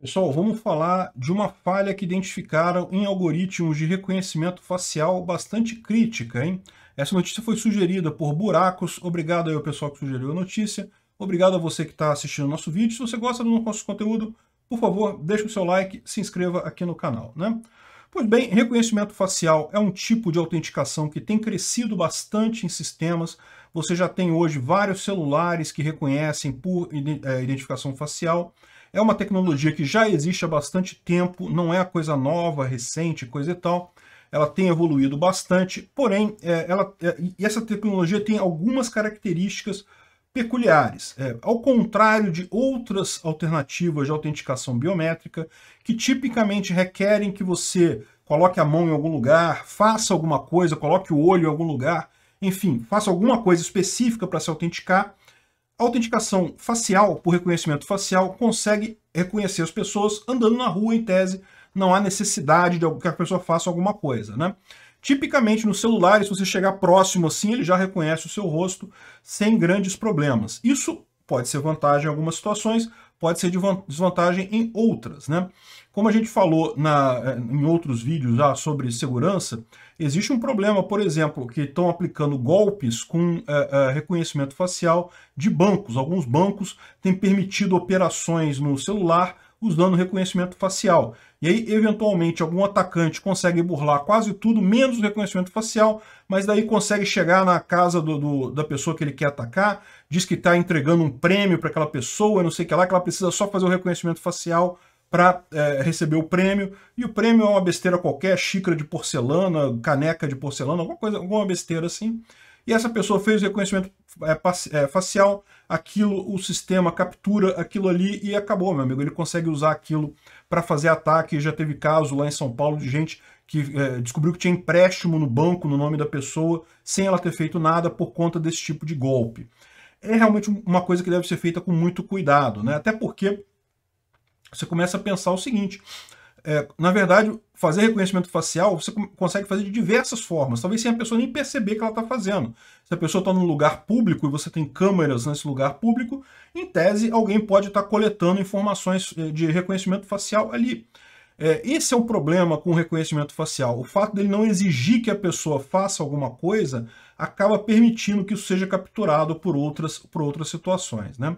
Pessoal, vamos falar de uma falha que identificaram em algoritmos de reconhecimento facial bastante crítica, hein? Essa notícia foi sugerida por Buracos. Obrigado aí ao pessoal que sugeriu a notícia. Obrigado a você que está assistindo o nosso vídeo. Se você gosta do nosso conteúdo, por favor, deixe o seu like, se inscreva aqui no canal, né? Pois bem, reconhecimento facial é um tipo de autenticação que tem crescido bastante em sistemas. Você já tem hoje vários celulares que reconhecem por eh, identificação facial. É uma tecnologia que já existe há bastante tempo, não é coisa nova, recente, coisa e tal. Ela tem evoluído bastante, porém, é, ela, é, e essa tecnologia tem algumas características peculiares. É, ao contrário de outras alternativas de autenticação biométrica, que tipicamente requerem que você coloque a mão em algum lugar, faça alguma coisa, coloque o olho em algum lugar, enfim, faça alguma coisa específica para se autenticar, Autenticação facial, por reconhecimento facial, consegue reconhecer as pessoas andando na rua, em tese, não há necessidade de que a pessoa faça alguma coisa, né? Tipicamente nos celulares, se você chegar próximo assim, ele já reconhece o seu rosto sem grandes problemas. Isso pode ser vantagem em algumas situações, pode ser de desvantagem em outras, né? Como a gente falou na, eh, em outros vídeos já ah, sobre segurança, existe um problema, por exemplo, que estão aplicando golpes com é, é, reconhecimento facial de bancos. Alguns bancos têm permitido operações no celular usando reconhecimento facial. E aí, eventualmente, algum atacante consegue burlar quase tudo, menos o reconhecimento facial, mas daí consegue chegar na casa do, do, da pessoa que ele quer atacar, diz que está entregando um prêmio para aquela pessoa, não sei o que lá, que ela precisa só fazer o reconhecimento facial para é, receber o prêmio. E o prêmio é uma besteira qualquer, xícara de porcelana, caneca de porcelana, alguma coisa, alguma besteira assim e essa pessoa fez o reconhecimento é, é, facial, aquilo o sistema captura aquilo ali e acabou, meu amigo. Ele consegue usar aquilo para fazer ataque. Já teve caso lá em São Paulo de gente que é, descobriu que tinha empréstimo no banco no nome da pessoa sem ela ter feito nada por conta desse tipo de golpe. É realmente uma coisa que deve ser feita com muito cuidado, né? Até porque você começa a pensar o seguinte: é, na verdade, fazer reconhecimento facial você consegue fazer de diversas formas, talvez sem a pessoa nem perceber que ela está fazendo. Se a pessoa está num lugar público e você tem câmeras nesse lugar público, em tese, alguém pode estar tá coletando informações eh, de reconhecimento facial ali. É, esse é o problema com o reconhecimento facial. O fato dele não exigir que a pessoa faça alguma coisa acaba permitindo que isso seja capturado por outras, por outras situações. Né?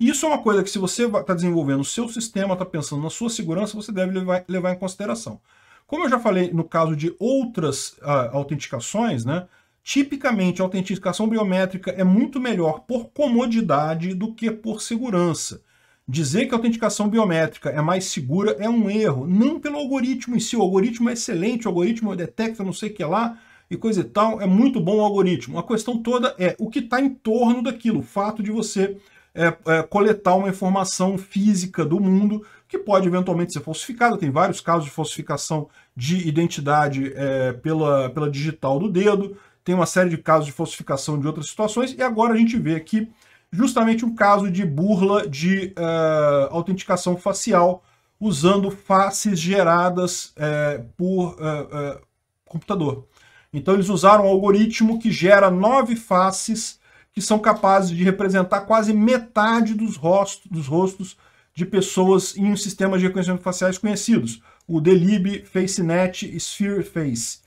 E isso é uma coisa que se você está desenvolvendo o seu sistema, está pensando na sua segurança, você deve levar, levar em consideração. Como eu já falei no caso de outras ah, autenticações, né, tipicamente a autenticação biométrica é muito melhor por comodidade do que por segurança. Dizer que a autenticação biométrica é mais segura é um erro, não pelo algoritmo em si. O algoritmo é excelente, o algoritmo detecta não sei o que lá e coisa e tal, é muito bom o algoritmo. A questão toda é o que está em torno daquilo, o fato de você é, é, coletar uma informação física do mundo que pode eventualmente ser falsificada. Tem vários casos de falsificação de identidade é, pela, pela digital do dedo, tem uma série de casos de falsificação de outras situações, e agora a gente vê aqui justamente um caso de burla de uh, autenticação facial usando faces geradas uh, por uh, computador. Então eles usaram um algoritmo que gera nove faces que são capazes de representar quase metade dos rostos, dos rostos de pessoas em um sistema de reconhecimento faciais conhecidos, o Delib, FaceNet e SphereFace.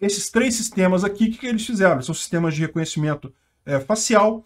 Esses três sistemas aqui, o que, que eles fizeram? São sistemas de reconhecimento é, facial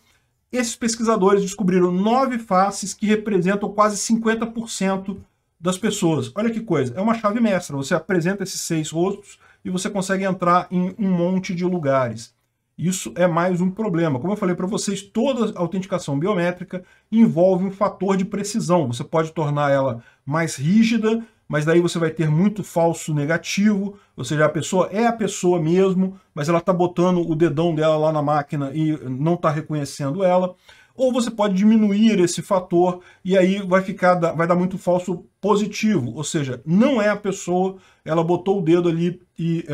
esses pesquisadores descobriram nove faces que representam quase 50% das pessoas. Olha que coisa, é uma chave mestra. Você apresenta esses seis rostos e você consegue entrar em um monte de lugares. Isso é mais um problema. Como eu falei para vocês, toda autenticação biométrica envolve um fator de precisão. Você pode tornar ela mais rígida, mas daí você vai ter muito falso negativo, ou seja, a pessoa é a pessoa mesmo, mas ela está botando o dedão dela lá na máquina e não está reconhecendo ela. Ou você pode diminuir esse fator e aí vai ficar vai dar muito falso positivo, ou seja, não é a pessoa, ela botou o dedo ali e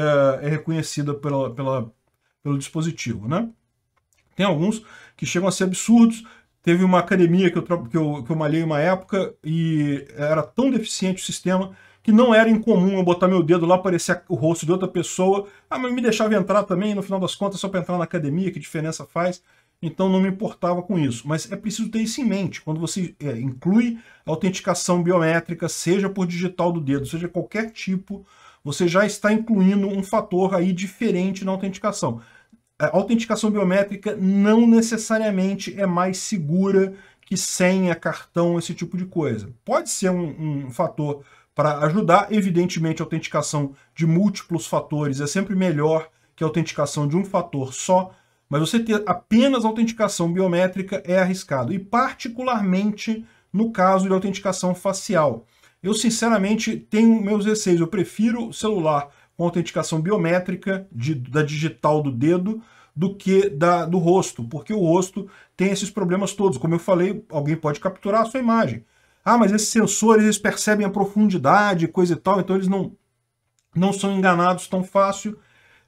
é, é reconhecida pela, pela, pelo dispositivo, né? Tem alguns que chegam a ser absurdos, Teve uma academia que eu, que eu, que eu malhei uma época e era tão deficiente o sistema que não era incomum eu botar meu dedo lá, aparecer o rosto de outra pessoa. Ah, mas me deixava entrar também, no final das contas, só para entrar na academia, que diferença faz? Então não me importava com isso. Mas é preciso ter isso em mente. Quando você é, inclui a autenticação biométrica, seja por digital do dedo, seja qualquer tipo, você já está incluindo um fator aí diferente na autenticação a autenticação biométrica não necessariamente é mais segura que senha, cartão, esse tipo de coisa. Pode ser um, um fator para ajudar, evidentemente, a autenticação de múltiplos fatores é sempre melhor que a autenticação de um fator só, mas você ter apenas autenticação biométrica é arriscado, e particularmente no caso de autenticação facial. Eu, sinceramente, tenho meus receios, eu prefiro celular com autenticação biométrica de, da digital do dedo do que da, do rosto, porque o rosto tem esses problemas todos. Como eu falei, alguém pode capturar a sua imagem. Ah, mas esses sensores eles percebem a profundidade, coisa e tal, então eles não, não são enganados tão fácil.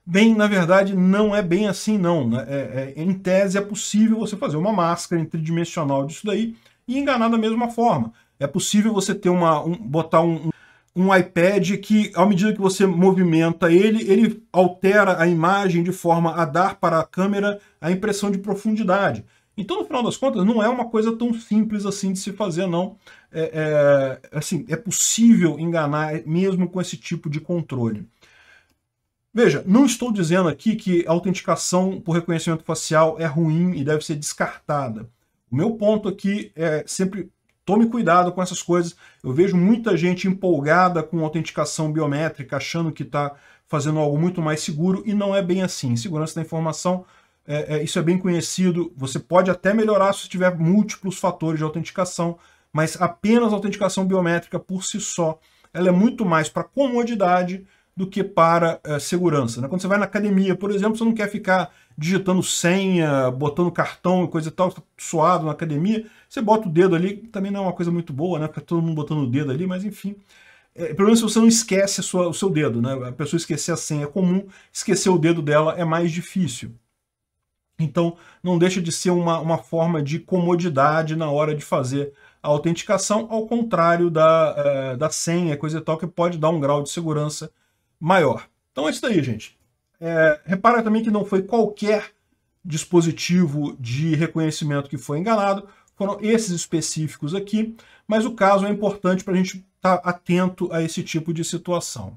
Bem, na verdade, não é bem assim, não. Né? É, é, em tese, é possível você fazer uma máscara tridimensional disso daí e enganar da mesma forma. É possível você ter uma. Um, botar um, um um iPad que, à medida que você movimenta ele, ele altera a imagem de forma a dar para a câmera a impressão de profundidade. Então, no final das contas, não é uma coisa tão simples assim de se fazer, não. É, é assim, é possível enganar mesmo com esse tipo de controle. Veja, não estou dizendo aqui que a autenticação por reconhecimento facial é ruim e deve ser descartada. O meu ponto aqui é sempre Tome cuidado com essas coisas. Eu vejo muita gente empolgada com autenticação biométrica, achando que está fazendo algo muito mais seguro, e não é bem assim. Segurança da informação, é, é, isso é bem conhecido. Você pode até melhorar se tiver múltiplos fatores de autenticação, mas apenas a autenticação biométrica por si só, ela é muito mais para comodidade do que para é, segurança. Né? Quando você vai na academia, por exemplo, você não quer ficar digitando senha, botando cartão e coisa e tal, tá suado na academia, você bota o dedo ali, também não é uma coisa muito boa, né? Fica todo mundo botando o dedo ali, mas enfim. É, pelo menos se você não esquece sua, o seu dedo, né? A pessoa esquecer a senha é comum, esquecer o dedo dela é mais difícil. Então, não deixa de ser uma, uma forma de comodidade na hora de fazer a autenticação, ao contrário da, uh, da senha, coisa e tal, que pode dar um grau de segurança maior. Então é isso aí gente. É, repara também que não foi qualquer dispositivo de reconhecimento que foi enganado, foram esses específicos aqui, mas o caso é importante para a gente estar tá atento a esse tipo de situação.